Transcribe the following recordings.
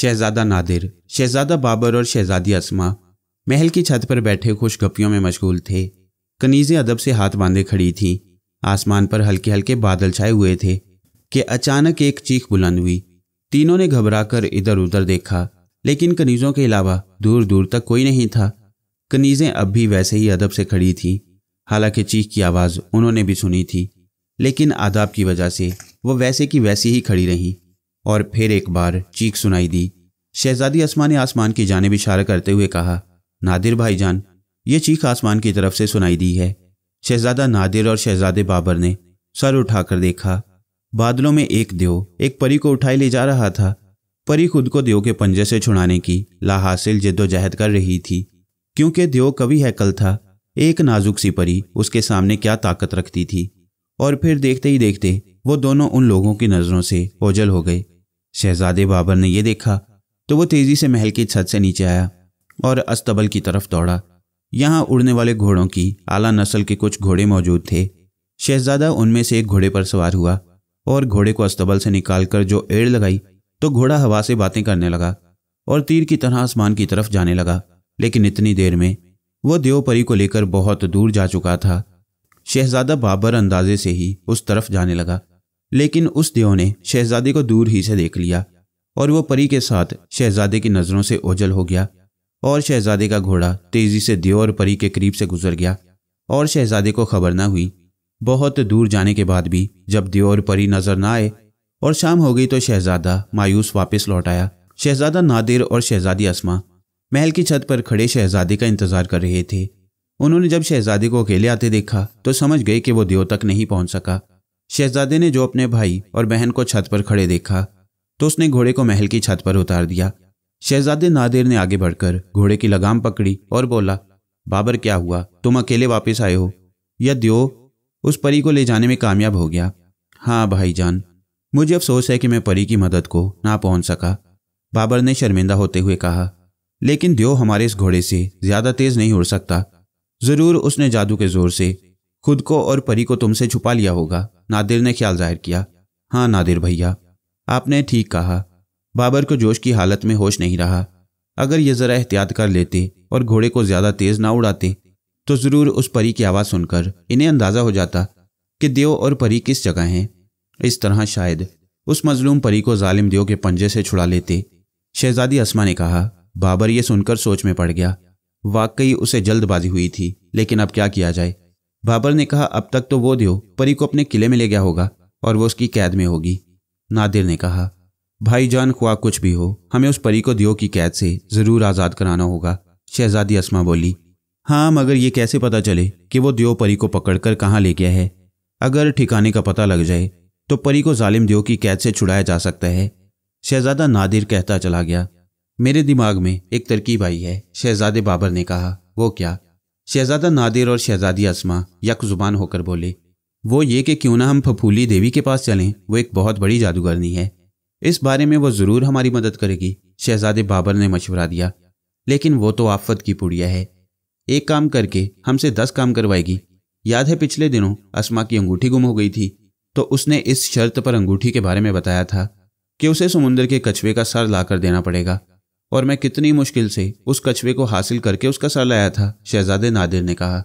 शहजादा नादिर शहजादा बाबर और शहजादी असमा महल की छत पर बैठे खुश गपियों में मशगूल थे कनीजें अदब से हाथ बांधे खड़ी थीं आसमान पर हल्के हल्के बादल छाए हुए थे कि अचानक एक चीख बुलंद हुई तीनों ने घबराकर इधर उधर देखा लेकिन कनीज़ों के अलावा दूर दूर तक कोई नहीं था कनीज़ें अब भी वैसे ही अदब से खड़ी थीं हालांकि चीख की आवाज़ उन्होंने भी सुनी थी लेकिन आदाब की वजह से वो वैसे की वैसी ही खड़ी रहीं और फिर एक बार चीख सुनाई दी शहजादी असमा ने आसमान की जानब इशारा करते हुए कहा नादिर भाईजान ये चीख आसमान की तरफ से सुनाई दी है शहजादा नादिर और शहजादे बाबर ने सर उठाकर देखा बादलों में एक देव एक परी को उठाए ले जा रहा था परी खुद को देव के पंजे से छुड़ाने की लाहासिल जिद्दोजहद कर रही थी क्योंकि देव कवि हैकल था एक नाजुक सी परी उसके सामने क्या ताकत रखती थी और फिर देखते ही देखते वो दोनों उन लोगों की नज़रों से ओझल हो गए शहजादे बाबर ने यह देखा तो वो तेजी से महल की छत से नीचे आया और अस्तबल की तरफ दौड़ा यहां उड़ने वाले घोड़ों की आला नस्ल के कुछ घोड़े मौजूद थे शहजादा उनमें से एक घोड़े पर सवार हुआ और घोड़े को अस्तबल से निकालकर जो एड़ लगाई तो घोड़ा हवा से बातें करने लगा और तीर की तरह आसमान की तरफ जाने लगा लेकिन इतनी देर में वो देवपरी को लेकर बहुत दूर जा चुका था शहजादा बाबर अंदाजे से ही उस तरफ जाने लगा लेकिन उस देव ने शहजादे को दूर ही से देख लिया और वो परी के साथ शहजादे की नज़रों से ओझल हो गया और शहजादे का घोड़ा तेज़ी से देव और परी के करीब से गुजर गया और शहजादे को खबर ना हुई बहुत दूर जाने के बाद भी जब देव और परी नज़र ना आए और शाम हो गई तो शहजादा मायूस वापस लौट आया शहजादा नादिर और शहजादी असमा महल की छत पर खड़े शहजादे का इंतजार कर रहे थे उन्होंने जब शहजादे को अकेले आते देखा तो समझ गए कि वो देव तक नहीं पहुंच सका शहजादे ने जो अपने भाई और बहन को छत पर खड़े देखा तो उसने घोड़े को महल की छत पर उतार दिया शहजादे नादिर ने आगे बढ़कर घोड़े की लगाम पकड़ी और बोला बाबर क्या हुआ तुम अकेले वापस आए हो या दियो उस परी को ले जाने में कामयाब हो गया हाँ भाईजान मुझे अफसोस है कि मैं परी की मदद को ना पहुंच सका बाबर ने शर्मिंदा होते हुए कहा लेकिन दियो हमारे इस घोड़े से ज्यादा तेज नहीं उड़ सकता जरूर उसने जादू के जोर से खुद को और परी को तुमसे छुपा लिया होगा नादिर ने ख्याल जाहिर किया हाँ नादिर भैया आपने ठीक कहा बाबर को जोश की हालत में होश नहीं रहा अगर ये ज़रा एहतियात कर लेते और घोड़े को ज़्यादा तेज़ ना उड़ाते तो ज़रूर उस परी की आवाज़ सुनकर इन्हें अंदाज़ा हो जाता कि देव और परी किस जगह हैं इस तरह शायद उस मजलूम परी को जालिम देव के पंजे से छुड़ा लेते शहजादी असमा ने कहा बाबर यह सुनकर सोच में पड़ गया वाकई उसे जल्दबाजी हुई थी लेकिन अब क्या किया जाए बाबर ने कहा अब तक तो वो दियो परी को अपने किले में ले गया होगा और वो उसकी कैद में होगी नादिर ने कहा भाई जान खुआ कुछ भी हो हमें उस परी को दियो की कैद से ज़रूर आज़ाद कराना होगा शहजादी असमा बोली हाँ मगर ये कैसे पता चले कि वो दियो परी को पकड़कर कहाँ ले गया है अगर ठिकाने का पता लग जाए तो परी को जालिम दियो की कैद से छुड़ाया जा सकता है शहजादा नादिर कहता चला गया मेरे दिमाग में एक तरकीब आई है शहजादे बाबर ने कहा वो क्या शहजादा नादिर और शहजादी आसमा जुबान होकर बोले वो ये कि क्यों ना हम फफूली देवी के पास चलें वो एक बहुत बड़ी जादूगरनी है इस बारे में वो ज़रूर हमारी मदद करेगी शहजादे बाबर ने मशवरा दिया लेकिन वो तो आफत की पुड़िया है एक काम करके हमसे दस काम करवाएगी याद है पिछले दिनों असमा की अंगूठी गुम हो गई थी तो उसने इस शर्त पर अंगूठी के बारे में बताया था कि उसे समुंदर के कछुए का सर ला कर देना पड़ेगा और मैं कितनी मुश्किल से उस कछुए को हासिल करके उसका सर लाया था शहजादे नादिर ने कहा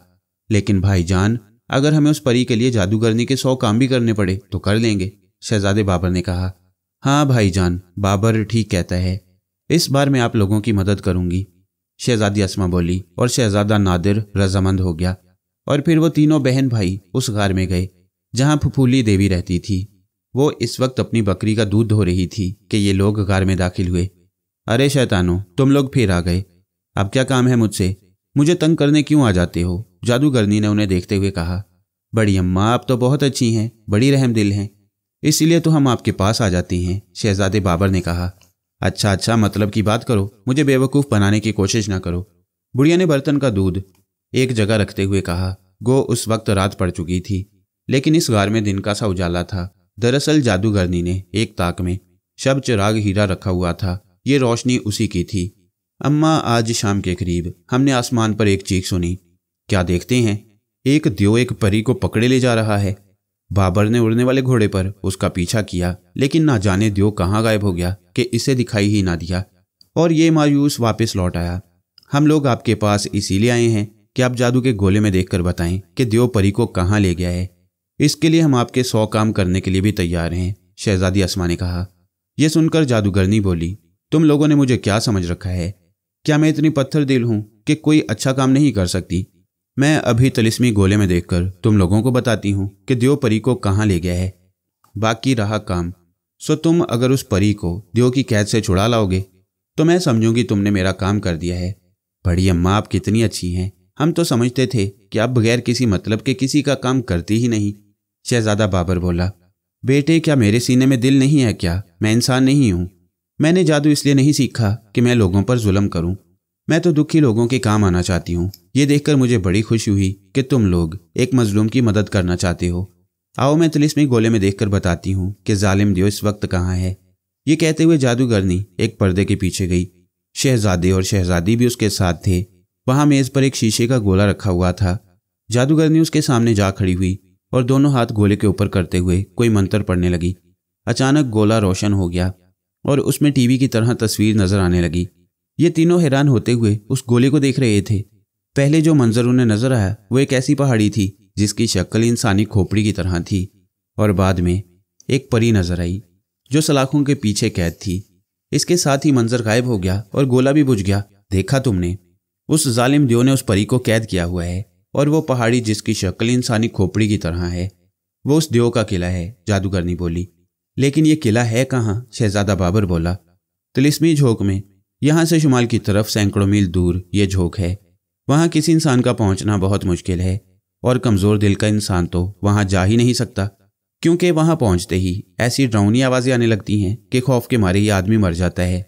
लेकिन भाईजान अगर हमें उस परी के लिए जादूगरनी के सौ काम भी करने पड़े तो कर लेंगे शहजादे बाबर ने कहा हाँ भाई जान बाबर ठीक कहता है इस बार मैं आप लोगों की मदद करूंगी शहजादी असमा बोली और शहजादा नादिर रजामंद हो गया और फिर वो तीनों बहन भाई उस घर में गए जहाँ फूली देवी रहती थी वो इस वक्त अपनी बकरी का दूध धो रही थी कि ये लोग घर में दाखिल हुए अरे शैतानो तुम लोग फिर आ गए अब क्या काम है मुझसे मुझे तंग करने क्यों आ जाते हो जादूगरनी ने उन्हें देखते हुए कहा बड़ी अम्मा आप तो बहुत अच्छी हैं बड़ी रहम दिल हैं इसलिए तो हम आपके पास आ जाती हैं शहजादे बाबर ने कहा अच्छा अच्छा मतलब की बात करो मुझे बेवकूफ़ बनाने की कोशिश ना करो बुढ़िया ने बर्तन का दूध एक जगह रखते हुए कहा गो उस वक्त रात पड़ चुकी थी लेकिन इस गार में दिन का सा उजाला था दरअसल जादूगरनी ने एक ताक में शब चिराग हीरा रखा हुआ था ये रोशनी उसी की थी अम्मा आज शाम के करीब हमने आसमान पर एक चीख सुनी क्या देखते हैं एक दियो एक परी को पकड़े ले जा रहा है बाबर ने उड़ने वाले घोड़े पर उसका पीछा किया लेकिन ना जाने दियो कहाँ गायब हो गया कि इसे दिखाई ही ना दिया और ये मायूस वापस लौट आया हम लोग आपके पास इसीलिए आए हैं कि आप जादू के गोले में देखकर बताएं कि दियो परी को कहाँ ले गया है इसके लिए हम आपके सौ काम करने के लिए भी तैयार हैं शहजादी आसमा ने कहा यह सुनकर जादूगरनी बोली तुम लोगों ने मुझे क्या समझ रखा है क्या मैं इतनी पत्थर दिल हूं कि कोई अच्छा काम नहीं कर सकती मैं अभी तलिस्मी गोले में देखकर तुम लोगों को बताती हूं कि दियो परी को कहाँ ले गया है बाकी रहा काम सो तुम अगर उस परी को दियो की कैद से छुड़ा लाओगे तो मैं समझूंगी तुमने मेरा काम कर दिया है बड़ी अम्मा आप कितनी अच्छी हैं हम तो समझते थे कि आप बगैर किसी मतलब के किसी का काम करती ही नहीं शहजादा बाबर बोला बेटे क्या मेरे सीने में दिल नहीं है क्या मैं इंसान नहीं हूं मैंने जादू इसलिए नहीं सीखा कि मैं लोगों पर जुल्म करूं मैं तो दुखी लोगों के काम आना चाहती हूं ये देखकर मुझे बड़ी खुशी हुई कि तुम लोग एक मजलूम की मदद करना चाहते हो आओ मैं तिलिस्मी गोले में देखकर बताती हूँ कि जालिम दियो इस वक्त कहाँ है ये कहते हुए जादूगरनी एक पर्दे के पीछे गई शहजादे और शहजादी भी उसके साथ थे वहां मेज पर एक शीशे का गोला रखा हुआ था जादूगरनी उसके सामने जा खड़ी हुई और दोनों हाथ गोले के ऊपर करते हुए कोई मंत्र पढ़ने लगी अचानक गोला रोशन हो गया और उसमें टीवी की तरह तस्वीर नजर आने लगी ये तीनों हैरान होते हुए उस गोले को देख रहे थे पहले जो मंजर उन्हें नजर आया वो एक ऐसी पहाड़ी थी जिसकी शक्ल इंसानी खोपड़ी की तरह थी और बाद में एक परी नजर आई जो सलाखों के पीछे कैद थी इसके साथ ही मंजर गायब हो गया और गोला भी बुझ गया देखा तुमने उस जालिम दियो ने उस परी को कैद किया हुआ है और वो पहाड़ी जिसकी शक्ल इंसानी खोपड़ी की तरह है वो उस दियो का किला है जादूगरनी बोली लेकिन ये किला है कहाँ शहजादा बाबर बोला तिलिस्मी झोंक में यहाँ से शुमाल की तरफ सैकड़ों मील दूर ये झोंक है वहाँ किसी इंसान का पहुँचना बहुत मुश्किल है और कमज़ोर दिल का इंसान तो वहाँ जा ही नहीं सकता क्योंकि वहाँ पहुँचते ही ऐसी ड्राउनी आवाज़ें आने लगती हैं कि खौफ के मारे ही आदमी मर जाता है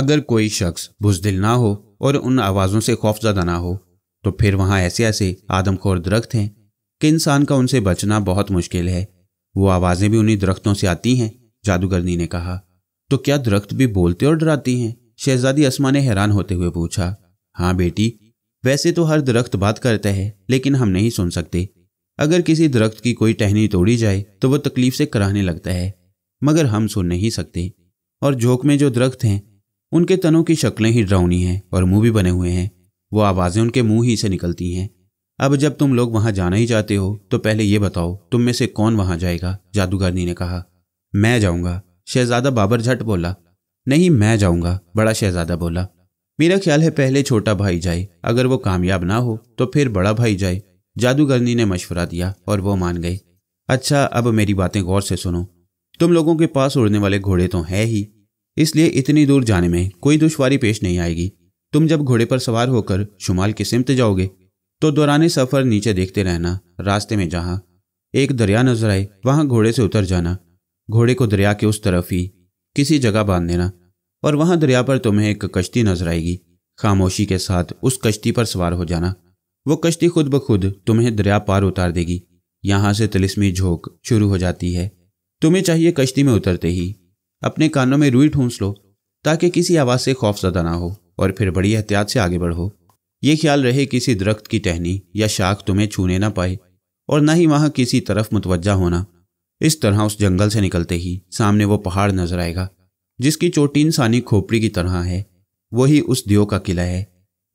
अगर कोई शख्स बुजदिल ना हो और उन आवाज़ों से खौफ ज्यादा ना हो तो फिर वहाँ ऐसे ऐसे आदमखोर दरख्त हैं कि इंसान का उनसे बचना बहुत मुश्किल है वो आवाज़ें भी उन्हीं दरख्तों से आती हैं जादूगरनी ने कहा तो क्या दरख्त भी बोलते और डराती हैं शहजादी असमा ने हैरान होते हुए पूछा हाँ बेटी वैसे तो हर दरख्त बात करता है लेकिन हम नहीं सुन सकते अगर किसी दरख्त की कोई टहनी तोड़ी जाए तो वो तकलीफ से कराहने लगता है मगर हम सुन नहीं सकते और झोंक में जो दरख्त हैं उनके तनों की शक्लें ही डरावनी हैं और मुंह भी बने हुए हैं वो आवाज़ें उनके मुंह ही से निकलती हैं अब जब तुम लोग वहां जाना ही चाहते हो तो पहले ये बताओ तुम में से कौन वहां जाएगा जादूगरनी ने कहा मैं जाऊंगा शहजादा बाबर झट बोला नहीं मैं जाऊंगा बड़ा शहजादा बोला मेरा ख्याल है पहले छोटा भाई जाए अगर वो कामयाब ना हो तो फिर बड़ा भाई जाए जादूगरनी ने मशवरा दिया और वो मान गई अच्छा अब मेरी बातें गौर से सुनो तुम लोगों के पास उड़ने वाले घोड़े तो है ही इसलिए इतनी दूर जाने में कोई दुश्वारी पेश नहीं आएगी तुम जब घोड़े पर सवार होकर शुमाल की सिमत जाओगे तो दौरान सफ़र नीचे देखते रहना रास्ते में जहाँ एक दरिया नजर आए वहां घोड़े से उतर जाना घोड़े को दरिया के उस तरफ ही किसी जगह बांध देना और वहां दरिया पर तुम्हें एक कश्ती नजर आएगी खामोशी के साथ उस कश्ती पर सवार हो जाना वो कश्ती खुद ब खुद तुम्हें दरिया पार उतार देगी यहां से तिलिस्मी झोंक शुरू हो जाती है तुम्हें चाहिए कश्ती में उतरते ही अपने कानों में रुई ठूंस लो ताकि किसी आवाज़ से खौफ ज्यादा ना हो और फिर बड़ी एहतियात से आगे बढ़ो ये ख्याल रहे किसी दरख्त की टहनी या शाख तुम्हें छूने ना पाए और न ही वहां किसी तरफ मुतवजा होना इस तरह उस जंगल से निकलते ही सामने वो पहाड़ नजर आएगा जिसकी चोटी इंसानी खोपड़ी की तरह है वही उस दियो का किला है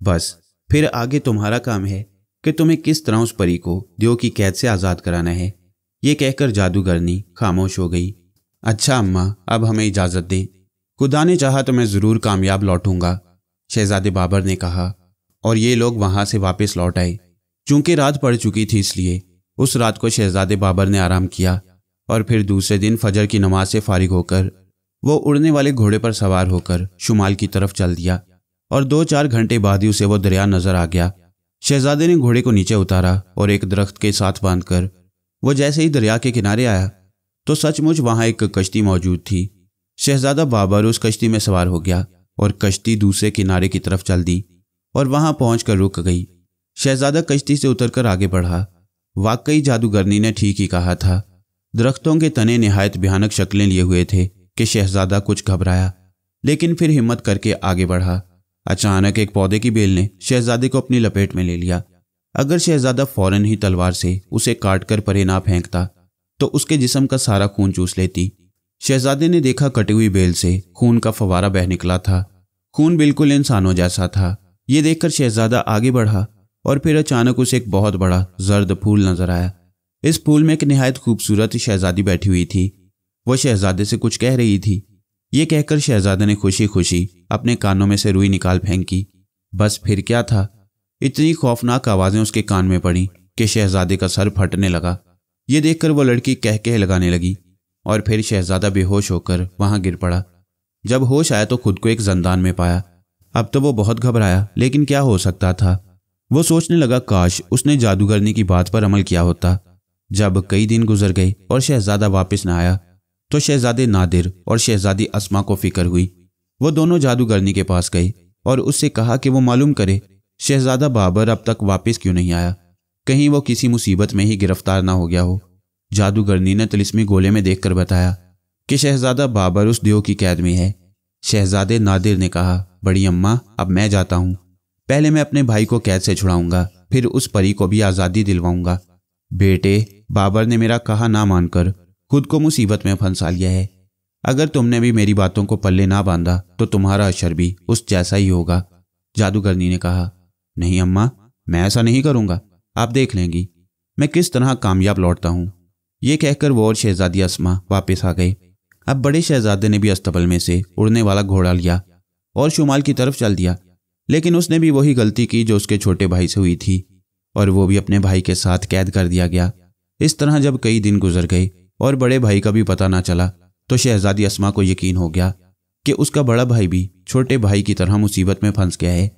बस फिर आगे तुम्हारा काम है कि तुम्हें किस तरह उस परी को दियो की कैद से आज़ाद कराना है ये कहकर जादूगरनी खामोश हो गई अच्छा अम्मा अब हमें इजाज़त दें खुदा ने चाहा तो मैं ज़रूर कामयाब लौटूंगा शहजादे बाबर ने कहा और ये लोग वहां से वापस लौट आए चूंकि रात पड़ चुकी थी इसलिए उस रात को शहजादे बाबर ने आराम किया और फिर दूसरे दिन फजर की नमाज से फारिग होकर वो उड़ने वाले घोड़े पर सवार होकर शुमाल की तरफ चल दिया और दो चार घंटे बाद ही उसे वो दरिया नजर आ गया शहजादे ने घोड़े को नीचे उतारा और एक दरख्त के साथ बांधकर वो जैसे ही दरिया के किनारे आया तो सचमुच वहां एक कश्ती मौजूद थी शहजादा बाबर उस कश्ती में सवार हो गया और कश्ती दूसरे किनारे की तरफ चल दी और वहां पहुंचकर रुक गई शहजादा कश्ती से उतरकर आगे बढ़ा वाकई जादूगरनी ने ठीक ही कहा था दरख्तों के तने नहायत भयानक शक्लें लिए हुए थे कि शहजादा कुछ घबराया लेकिन फिर हिम्मत करके आगे बढ़ा अचानक एक पौधे की बेल ने शहजादे को अपनी लपेट में ले लिया अगर शहजादा फौरन ही तलवार से उसे काट कर परे ना फेंकता तो उसके जिसम का सारा खून चूस लेती शहजादे ने देखा कटी हुई बेल से खून का फवारा बह निकला था खून बिल्कुल इंसानों जैसा था ये देखकर शहजादा आगे बढ़ा और फिर अचानक उसे एक बहुत बड़ा जर्द फूल नजर आया इस फूल में एक नहायत खूबसूरत शहजादी बैठी हुई थी वह शहजादे से कुछ कह रही थी ये कहकर शहजादे ने खुशी खुशी अपने कानों में से रुई निकाल फेंकी बस फिर क्या था इतनी खौफनाक आवाजें उसके कान में पड़ी कि शहजादे का सर फटने लगा ये देखकर वो लड़की कह कह लगाने लगी और फिर शहजादा बेहोश होकर वहां गिर पड़ा जब होश आया तो खुद को एक जंदान में पाया अब तो वो बहुत घबराया लेकिन क्या हो सकता था वो सोचने लगा काश उसने जादूगरनी की बात पर अमल किया होता जब कई दिन गुजर गए और शहजादा वापस न आया तो शहजादे नादिर और शहजादी असमा को फिक्र हुई वो दोनों जादूगरनी के पास गए और उससे कहा कि वो मालूम करे शहजादा बाबर अब तक वापस क्यों नहीं आया कहीं वो किसी मुसीबत में ही गिरफ्तार ना हो गया हो जादूगरनी ने तलिसमी गोले में देखकर बताया कि शहजादा बाबर उस देव की कैद में है शहजादे नादिर ने कहा बड़ी अम्मा अब मैं जाता हूँ पहले मैं अपने भाई को कैद से छुड़ाऊंगा फिर उस परी को भी आज़ादी दिलवाऊंगा बेटे बाबर ने मेरा कहा ना मानकर खुद को मुसीबत में फंसा लिया है अगर तुमने भी मेरी बातों को पल्ले ना बांधा तो तुम्हारा अशर भी उस जैसा ही होगा जादूगरनी ने कहा नहीं अम्मा मैं ऐसा नहीं करूंगा आप देख लेंगी मैं किस तरह कामयाब लौटता हूं ये कहकर वो और शहजादी असमा वापस आ गई अब बड़े शहजादे ने भी अस्तबल में से उड़ने वाला घोड़ा लिया और शुमाल की तरफ चल दिया लेकिन उसने भी वही गलती की जो उसके छोटे भाई से हुई थी और वो भी अपने भाई के साथ कैद कर दिया गया इस तरह जब कई दिन गुजर गए और बड़े भाई का भी पता ना चला तो शहजादी असमा को यकीन हो गया कि उसका बड़ा भाई भी छोटे भाई की तरह मुसीबत में फंस गया है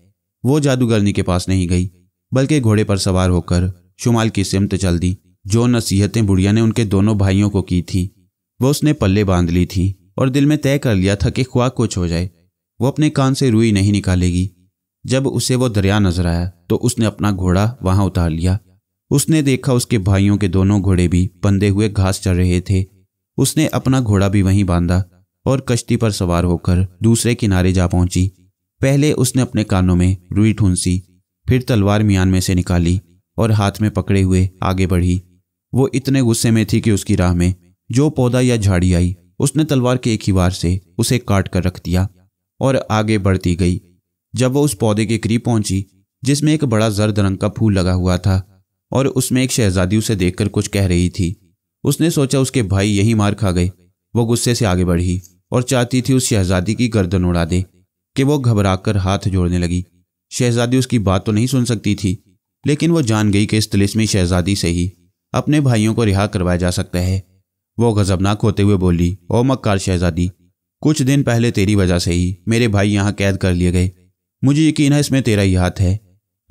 वो जादूगरनी के पास नहीं गई बल्कि घोड़े पर सवार होकर शुमाल की सिमत चल दी जो नसीहतें बुढ़िया ने उनके दोनों भाइयों को की थी वह उसने पल्ले बांध ली थी और दिल में तय कर लिया था कि ख्वाह कुछ हो जाए वो अपने कान से रुई नहीं निकालेगी जब उसे वो दरिया नजर आया तो उसने अपना घोड़ा वहां उतार लिया उसने देखा उसके भाइयों के दोनों घोड़े भी बंधे हुए घास चढ़ रहे थे उसने अपना घोड़ा भी वहीं बांधा और कश्ती पर सवार होकर दूसरे किनारे जा पहुंची पहले उसने अपने कानों में रुई ठूंसी फिर तलवार मियान में से निकाली और हाथ में पकड़े हुए आगे बढ़ी वो इतने गुस्से में थी कि उसकी राह में जो पौधा या झाड़ी आई उसने तलवार के एक ही वार से उसे काट कर रख दिया और आगे बढ़ती गई जब वह उस पौधे के करीब पहुंची जिसमें एक बड़ा जर्द रंग का फूल लगा हुआ था और उसमें एक शहजादी उसे देखकर कुछ कह रही थी उसने सोचा उसके भाई यही मार खा गए वो गुस्से से आगे बढ़ी और चाहती थी उस शहजादी की गर्दन उड़ा दे कि वो घबराकर हाथ जोड़ने लगी शहजादी उसकी बात तो नहीं सुन सकती थी लेकिन वो जान गई कि इस तलिसमी शहजादी से ही अपने भाइयों को रिहा करवाया जा सकता है वो गजबनाक होते हुए बोली ओ मक्कार शहजादी कुछ दिन पहले तेरी वजह से ही मेरे भाई यहाँ कैद कर लिए गए मुझे यकीन है इसमें तेरा ही हाथ है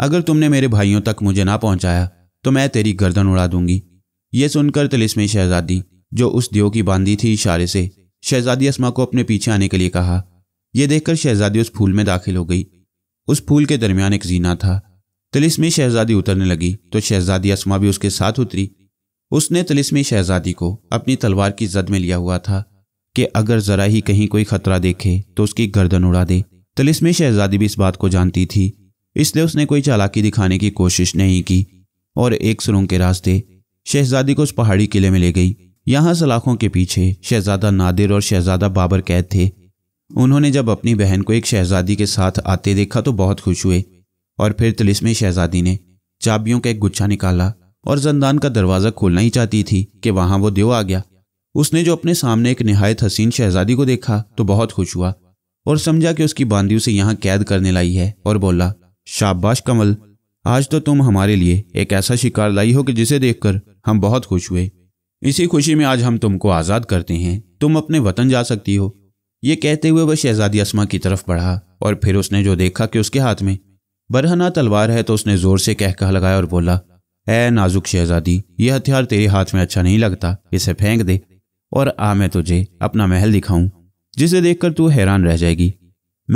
अगर तुमने मेरे भाइयों तक मुझे ना पहुंचाया तो मैं तेरी गर्दन उड़ा दूंगी ये सुनकर तिलिस्मी शहजादी जो उस दियो की बांधी थी इशारे से शहजादी असमा को अपने पीछे आने के लिए कहा यह देखकर शहजादी उस फूल में दाखिल हो गई उस फूल के दरमियान एक जीना था तिलिस्मी शहजादी उतरने लगी तो शहजादी असमा भी उसके साथ उतरी उसने तलिसमी शहजादी को अपनी तलवार की जद में लिया हुआ था कि अगर जरा ही कहीं कोई खतरा देखे तो उसकी गर्दन उड़ा दे तलिस्मी शहजादी भी इस बात को जानती थी इसलिए उसने कोई चालाकी दिखाने की कोशिश नहीं की और एक सुरंग के रास्ते शहजादी को उस पहाड़ी किले में ले गई यहाँ सलाखों के पीछे शहजादा नादिर और शहजादा बाबर कैद थे उन्होंने जब अपनी बहन को एक शहजादी के साथ आते देखा तो बहुत खुश हुए और फिर तलिसमी शहजादी ने चाबियों का एक गुच्छा निकाला और जंदान का दरवाज़ा खोलना ही चाहती थी कि वहां वो देव आ गया उसने जो अपने सामने एक नहायत हसीन शहजादी को देखा तो बहुत खुश हुआ और समझा कि उसकी बांदी उसे यहाँ कैद करने लाई है और बोला शाबाश कमल आज तो तुम हमारे लिए एक ऐसा शिकार लाई हो कि जिसे देखकर हम बहुत खुश हुए इसी खुशी में आज हम तुमको आज़ाद करते हैं तुम अपने वतन जा सकती हो ये कहते हुए वह शहजादी असमा की तरफ बढ़ा और फिर उसने जो देखा कि उसके हाथ में बरहना तलवार है तो उसने जोर से कह लगाया और बोला है नाजुक शहजादी यह हथियार तेरे हाथ में अच्छा नहीं लगता इसे फेंक दे और आ मैं तुझे अपना महल दिखाऊं जिसे देखकर तू हैरान रह जाएगी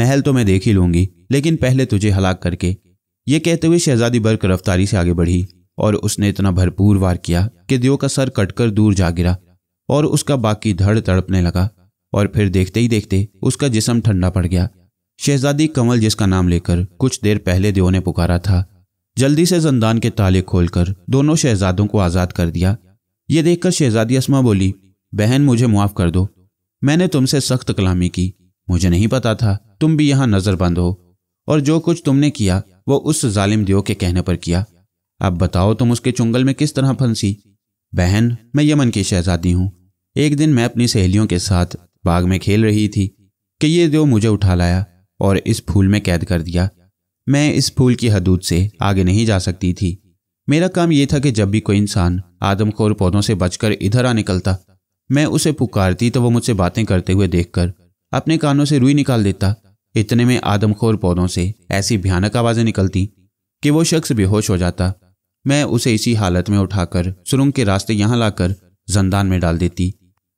महल तो मैं देख ही लूंगी लेकिन पहले तुझे हलाक करके ये कहते हुए शहजादी बर्क रफ्तारी से आगे बढ़ी और उसने इतना भरपूर वार किया कि दियो का सर कटकर दूर जा गिरा और उसका बाकी धड़ तड़पने लगा और फिर देखते ही देखते उसका जिसम ठंडा पड़ गया शहजादी कमल जिसका नाम लेकर कुछ देर पहले दियो ने पुकारा था जल्दी से जंदान के ताले खोलकर दोनों शहजादों को आज़ाद कर दिया ये देखकर शहजादी असमा बोली बहन मुझे मुआफ़ कर दो मैंने तुमसे सख्त कलामी की मुझे नहीं पता था तुम भी यहाँ नज़रबंद हो और जो कुछ तुमने किया वो उस जालिम दियो के कहने पर किया अब बताओ तुम उसके चुंगल में किस तरह फंसी बहन मैं यमन की शहजादी हूँ एक दिन मैं अपनी सहेलियों के साथ बाग में खेल रही थी कि ये देव मुझे उठा लाया और इस फूल में कैद कर दिया मैं इस फूल की हदूद से आगे नहीं जा सकती थी मेरा काम यह था कि जब भी कोई इंसान आदमखोर पौधों से बचकर इधर आ निकलता मैं उसे पुकारती तो वो मुझसे बातें करते हुए देखकर अपने कानों से रुई निकाल देता इतने में आदमखोर पौधों से ऐसी भयानक आवाज़ें निकलती कि वो शख्स बेहोश हो जाता मैं उसे इसी हालत में उठाकर सुरंग के रास्ते यहाँ लाकर जंदान में डाल देती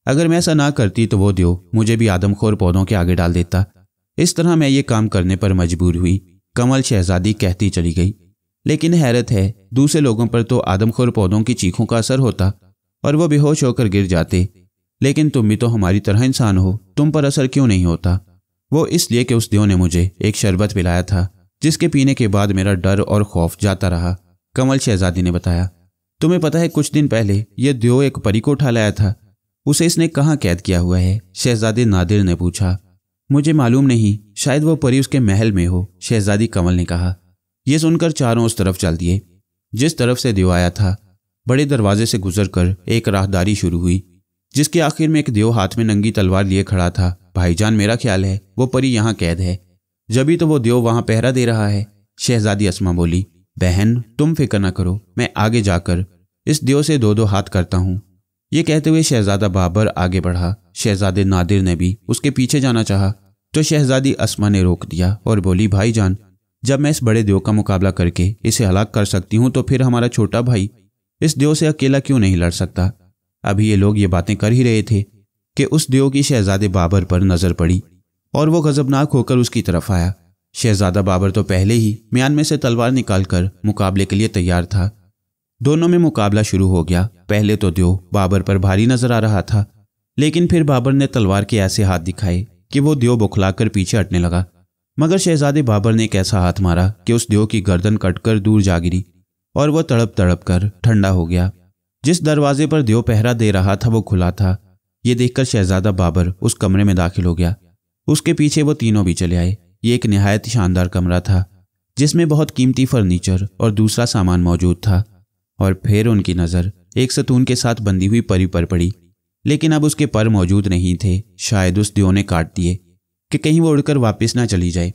अगर मैं ऐसा ना करती तो वो दियो मुझे भी आदमखोर पौधों के आगे डाल देता इस तरह मैं ये काम करने पर मजबूर हुई कमल शहजादी कहती चली गई लेकिन हैरत है दूसरे लोगों पर तो आदमखोर पौधों की चीखों का असर होता और वह बेहोश होकर गिर जाते लेकिन तुम भी तो हमारी तरह इंसान हो तुम पर असर क्यों नहीं होता वो इसलिए कि उस दियो ने मुझे एक शरबत पिलाया था जिसके पीने के बाद मेरा डर और खौफ जाता रहा कमल शहजादी ने बताया तुम्हें पता है कुछ दिन पहले यह दियो एक परी को उठा लाया था उसे इसने कहाँ कैद किया हुआ है शहजादी नादिर ने पूछा मुझे मालूम नहीं शायद वह परी उसके महल में हो शहजादी कमल ने कहा यह सुनकर चारों उस तरफ चल दिए जिस तरफ से देव आया था बड़े दरवाजे से गुजरकर एक राहदारी शुरू हुई जिसके आखिर में एक देव हाथ में नंगी तलवार लिए खड़ा था भाईजान मेरा ख्याल है वो परी यहाँ कैद है जबी तो वो देव वहां पहरा दे रहा है शहजादी असमा बोली बहन तुम फिक्र ना करो मैं आगे जाकर इस देव से दो दो हाथ करता हूँ ये कहते हुए शहजादा बाबर आगे बढ़ा शहजादे नादिर ने भी उसके पीछे जाना चाहा तो शहजादी असमा ने रोक दिया और बोली भाई जान जब मैं इस बड़े देव का मुकाबला करके इसे हलाक कर सकती हूँ तो फिर हमारा छोटा भाई इस देव से अकेला क्यों नहीं लड़ सकता अभी ये लोग ये बातें कर ही रहे थे कि उस देव की शहजादे बाबर पर नजर पड़ी और वो गजबनाक होकर उसकी तरफ आया शहजादा बाबर तो पहले ही म्यान में से तलवार निकालकर मुकाबले के लिए तैयार था दोनों में मुकाबला शुरू हो गया पहले तो देव बाबर पर भारी नजर आ रहा था लेकिन फिर बाबर ने तलवार के ऐसे हाथ दिखाए कि वो दियो बौखलाकर पीछे हटने लगा मगर शहजादे बाबर ने एक ऐसा हाथ मारा कि उस दियो की गर्दन कटकर दूर जा गिरी और वह तड़प तड़प कर ठंडा हो गया जिस दरवाजे पर दियो पहरा दे रहा था वो खुला था ये देखकर शहजादा बाबर उस कमरे में दाखिल हो गया उसके पीछे वो तीनों भी चले आए ये एक नहायत शानदार कमरा था जिसमें बहुत कीमती फर्नीचर और दूसरा सामान मौजूद था और फिर उनकी नज़र एक सतून के साथ बंधी हुई परी पर पड़ी लेकिन अब उसके पर मौजूद नहीं थे शायद उस दियो ने काट दिए कि कहीं वो उड़कर वापस ना चली जाए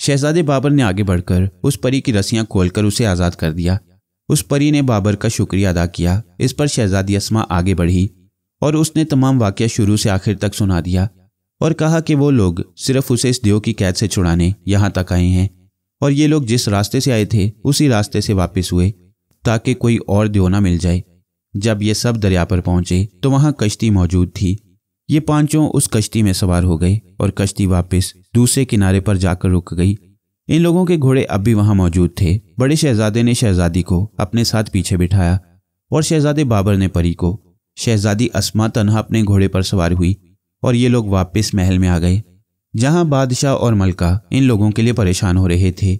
शहजादे बाबर ने आगे बढ़कर उस परी की रस्सियां खोलकर उसे आज़ाद कर दिया उस परी ने बाबर का शुक्रिया अदा किया इस पर शहजादी असमा आगे बढ़ी और उसने तमाम वाक़ शुरू से आखिर तक सुना दिया और कहा कि वो लोग सिर्फ उसे इस दियो की कैद से छुड़ाने यहाँ तक आए हैं और ये लोग जिस रास्ते से आए थे उसी रास्ते से वापस हुए ताकि कोई और दियो ना मिल जाए जब ये सब दरिया पर पहुंचे तो वहां कश्ती मौजूद थी ये पांचों उस कश्ती में सवार हो गए और कश्ती वापस दूसरे किनारे पर जाकर रुक गई इन लोगों के घोड़े अब भी वहां मौजूद थे बड़े शहजादे ने शहजादी को अपने साथ पीछे बिठाया और शहजादे बाबर ने परी को शहजादी असमा तनहा अपने घोड़े पर सवार हुई और ये लोग वापस महल में आ गए जहां बादशाह और मलका इन लोगों के लिए परेशान हो रहे थे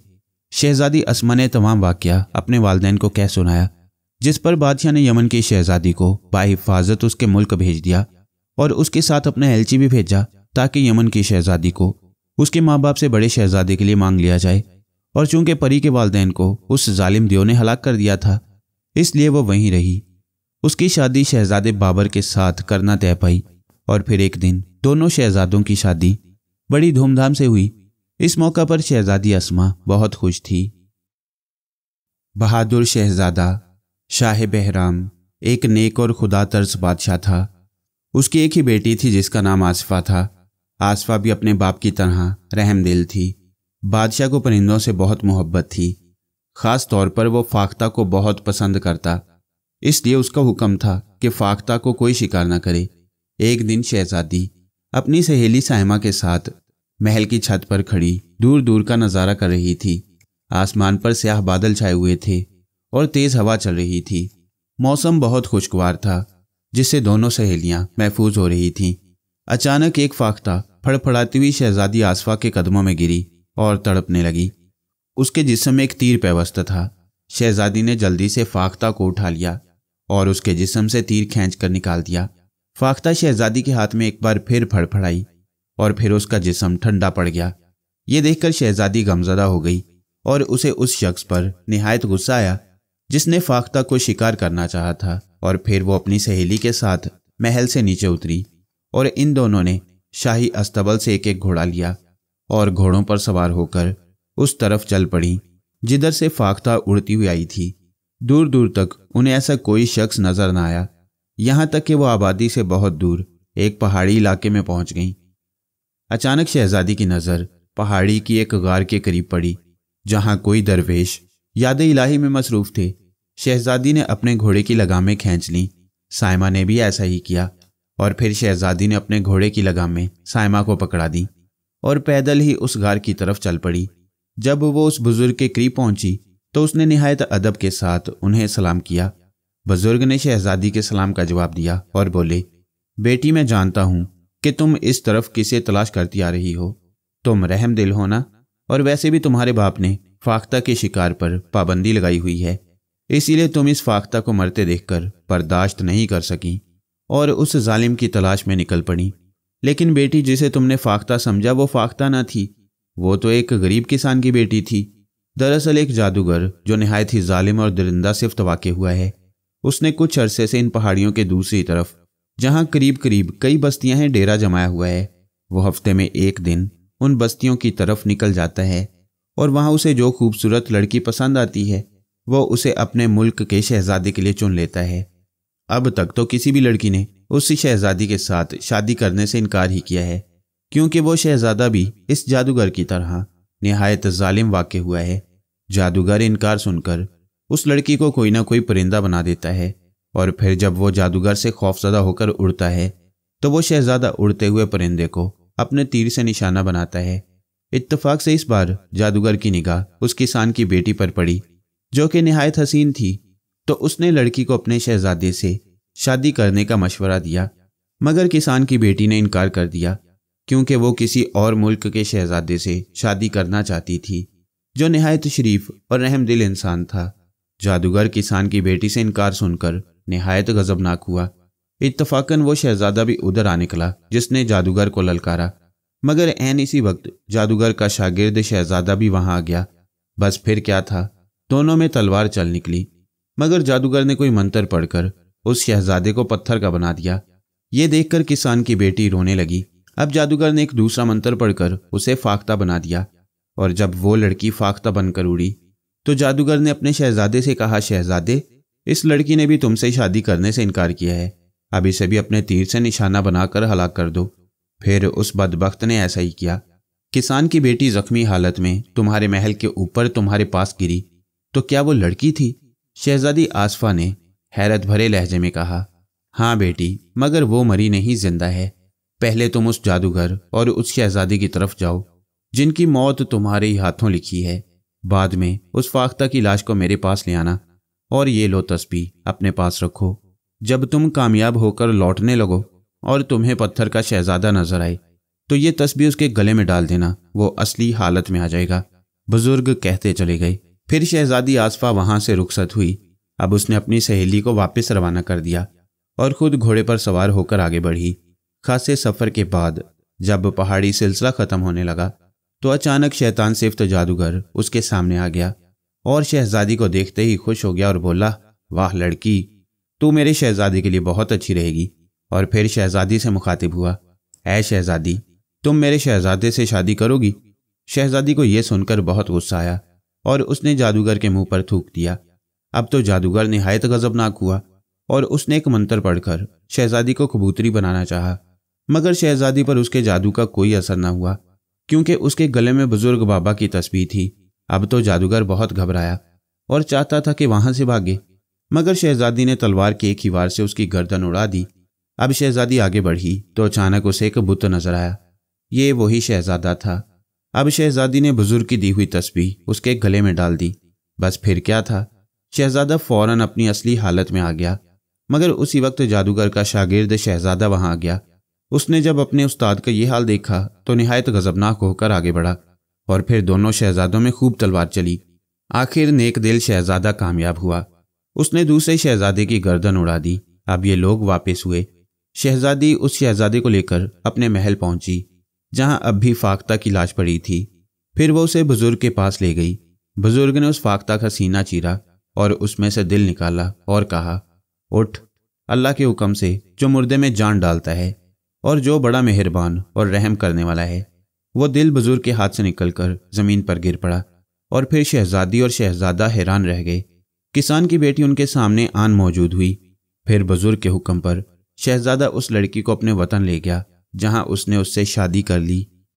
शहजादी असमा ने तमाम वाक्य अपने वालदेन को कह सुनाया जिस पर बादशाह ने यमन की शहजादी को बाहिफाजत उसके मुल्क भेज दिया और उसके साथ अपना एलची भी भेजा ताकि यमन की शहजादी को उसके माँ बाप से बड़े शहजादे के लिए मांग लिया जाए और चूंकि परी के वालदेन को उस जालिम दियो ने हलाक कर दिया था इसलिए वह वहीं रही उसकी शादी शहजादे बाबर के साथ करना तय पाई और फिर एक दिन दोनों शहजादों की शादी बड़ी धूमधाम से हुई इस मौका पर शहजादी असमा बहुत खुश थी बहादुर शहजादा शाह बहराम एक नेक और खुदा तर्ज बादशाह था उसकी एक ही बेटी थी जिसका नाम आसफा था आसफा भी अपने बाप की तरह रहम दिल थी बादशाह को परिंदों से बहुत मोहब्बत थी ख़ास तौर पर वो फाख्ता को बहुत पसंद करता इसलिए उसका हुक्म था कि फाख्ता को कोई शिकार न करे एक दिन शहजादी अपनी सहेली साहिमा के साथ महल की छत पर खड़ी दूर दूर का नज़ारा कर रही थी आसमान पर स्याह बादल छाए हुए थे और तेज हवा चल रही थी मौसम बहुत खुशगवार था जिससे दोनों सहेलियां महफूज हो रही थीं। अचानक एक फाख्ता फड़फड़ाती हुई शहजादी आसफा के कदमों में गिरी और तड़पने लगी उसके जिसम में एक तीर पेवस्त था शहजादी ने जल्दी से फाख्ता को उठा लिया और उसके जिसम से तीर खींच कर निकाल दिया फाख्ता शहजादी के हाथ में एक बार फिर फड़फड़ाई और फिर उसका जिसम ठंडा पड़ गया ये देखकर शहजादी गमजदा हो गई और उसे उस शख्स पर निहायत गुस्सा आया जिसने फाख्ता को शिकार करना चाहा था और फिर वो अपनी सहेली के साथ महल से नीचे उतरी और इन दोनों ने शाही अस्तबल से एक एक घोड़ा लिया और घोड़ों पर सवार होकर उस तरफ चल पड़ी जिधर से फाख्ता उड़ती हुई आई थी दूर दूर तक उन्हें ऐसा कोई शख्स नजर न आया यहाँ तक कि वो आबादी से बहुत दूर एक पहाड़ी इलाके में पहुंच गई अचानक शहजादी की नज़र पहाड़ी की एक गार के करीब पड़ी जहाँ कोई दरवेश याद इलाही में मसरूफ थे शहजादी ने अपने घोड़े की लगामें खींच ली साइमा ने भी ऐसा ही किया और फिर शहजादी ने अपने घोड़े की लगामें साइमा को पकड़ा दी और पैदल ही उस घर की तरफ चल पड़ी जब वो उस बुजुर्ग के करीब पहुंची तो उसने नहायत अदब के साथ उन्हें सलाम किया बुजुर्ग ने शहजादी के सलाम का जवाब दिया और बोले बेटी मैं जानता हूं कि तुम इस तरफ किसे तलाश करती आ रही हो तुम रहम दिल हो ना और वैसे भी तुम्हारे बाप ने फाख्ता के शिकार पर पाबंदी लगाई हुई है इसीलिए तुम इस फाख्ता को मरते देखकर बर्दाश्त नहीं कर सकी और उस जालिम की तलाश में निकल पड़ी लेकिन बेटी जिसे तुमने फाख्ता समझा वो फाख्ता ना थी वो तो एक गरीब किसान की बेटी थी दरअसल एक जादूगर जो नहायत ही जालिम और दरिंदा सिफ्त वाक़ हुआ है उसने कुछ अरसे से इन पहाड़ियों के दूसरी तरफ जहाँ करीब करीब कई बस्तियाँ हैं डेरा जमाया हुआ है वो हफ्ते में एक दिन उन बस्तियों की तरफ निकल जाता है और वहाँ उसे जो खूबसूरत लड़की पसंद आती है वो उसे अपने मुल्क के शहजादे के लिए चुन लेता है अब तक तो किसी भी लड़की ने उसी शहजादी के साथ शादी करने से इनकार ही किया है क्योंकि वो शहजादा भी इस जादूगर की तरह नहायत ालिम वाक़ हुआ है जादूगर इनकार सुनकर उस लड़की को कोई ना कोई परिंदा बना देता है और फिर जब वो जादूगर से खौफजदा होकर उड़ता है तो वो शहजादा उड़ते हुए परिंदे को अपने तीर से निशाना बनाता है इतफाक से इस बार जादूगर की निगाह उस किसान की बेटी पर पड़ी जो कि नहायत हसीन थी तो उसने लड़की को अपने शहजादे से शादी करने का मशवरा दिया मगर किसान की बेटी ने इनकार कर दिया क्योंकि वो किसी और मुल्क के शहजादे से शादी करना चाहती थी जो नहायत शरीफ और रहमदिल इंसान था जादूगर किसान की बेटी से इनकार सुनकर नहायत गजबनाक हुआ इतफाकन वो शहजादा भी उधर आ निकला जिसने जादूगर को ललकारा मगर एन इसी वक्त जादूगर का शागिर्द शहजादा भी वहां आ गया बस फिर क्या था दोनों में तलवार चल निकली मगर जादूगर ने कोई मंत्र पढ़कर उस शहजादे को पत्थर का बना दिया ये देखकर किसान की बेटी रोने लगी अब जादूगर ने एक दूसरा मंत्र पढ़कर उसे फाख्ता बना दिया और जब वो लड़की फाख्ता बनकर उड़ी तो जादूगर ने अपने शहजादे से कहा शहजादे इस लड़की ने भी तुमसे शादी करने से इनकार किया है अब इसे भी अपने तीर से निशाना बनाकर हलाक कर दो फिर उस बदबख्त ने ऐसा ही किया किसान की बेटी जख्मी हालत में तुम्हारे महल के ऊपर तुम्हारे पास गिरी तो क्या वो लड़की थी शहजादी आसफा ने हैरत भरे लहजे में कहा हाँ बेटी मगर वो मरी नहीं जिंदा है पहले तुम उस जादूगर और उस शहजादी की तरफ जाओ जिनकी मौत तुम्हारे ही हाथों लिखी है बाद में उस फाख्ता की लाश को मेरे पास ले आना और ये लो तस्बी अपने पास रखो जब तुम कामयाब होकर लौटने लगो और तुम्हें पत्थर का शहजादा नजर आए तो ये तस्बी उसके गले में डाल देना वो असली हालत में आ जाएगा बुजुर्ग कहते चले गए फिर शहजादी आसफा वहां से रुखसत हुई अब उसने अपनी सहेली को वापस रवाना कर दिया और खुद घोड़े पर सवार होकर आगे बढ़ी खासे सफर के बाद जब पहाड़ी सिलसिला खत्म होने लगा तो अचानक शैतान सिफ्त जादूगर उसके सामने आ गया और शहजादी को देखते ही खुश हो गया और बोला वाह लड़की तू मेरे शहजादी के लिए बहुत अच्छी रहेगी और फिर शहजादी से मुखातिब हुआ ऐ शहजादी तुम मेरे शहजादे से शादी करोगी शहजादी को यह सुनकर बहुत गुस्सा आया और उसने जादूगर के मुंह पर थूक दिया अब तो जादूगर नहायत गजबनाक हुआ और उसने एक मंत्र पढ़कर शहजादी को कबूतरी बनाना चाहा मगर शहजादी पर उसके जादू का कोई असर न हुआ क्योंकि उसके गले में बुजुर्ग बाबा की तस्वीर थी अब तो जादूगर बहुत घबराया और चाहता था कि वहां से भागे मगर शहजादी ने तलवार की एक ही वार से उसकी गर्दन उड़ा दी अब शहजादी आगे बढ़ी तो अचानक उसे एक बुत नजर आया ये वही शहजादा था अब शहजादी ने बुजुर्ग की दी हुई तस्वीर उसके गले में डाल दी बस फिर क्या था शहजादा फौरन अपनी असली हालत में आ गया मगर उसी वक्त जादूगर का शागिर्द शहजादा वहां आ गया उसने जब अपने उस्ताद का ये हाल देखा तो नहायत गजबनाक होकर आगे बढ़ा और फिर दोनों शहजादों में खूब तलवार चली आखिर नेक दिल शहजादा कामयाब हुआ उसने दूसरे शहजादे की गर्दन उड़ा दी अब ये लोग वापस हुए शहजादी उस शहजादे को लेकर अपने महल पहुंची जहां अब भी फाख्ता की लाश पड़ी थी फिर वो उसे बुजुर्ग के पास ले गई बुजुर्ग ने उस फाख्ता का सीना चीरा और उसमें से दिल निकाला और कहा उठ अल्लाह के हुक्म से जो मुर्दे में जान डालता है और जो बड़ा मेहरबान और रहम करने वाला है वो दिल बुजुर्ग के हाथ से निकलकर जमीन पर गिर पड़ा और फिर शहजादी और शहजादा हैरान रह गए किसान की बेटी उनके सामने आन मौजूद हुई फिर बुजुर्ग के हुक्म पर शहजादा उस लड़की को अपने वतन ले गया जहां उसने उससे शादी कर ली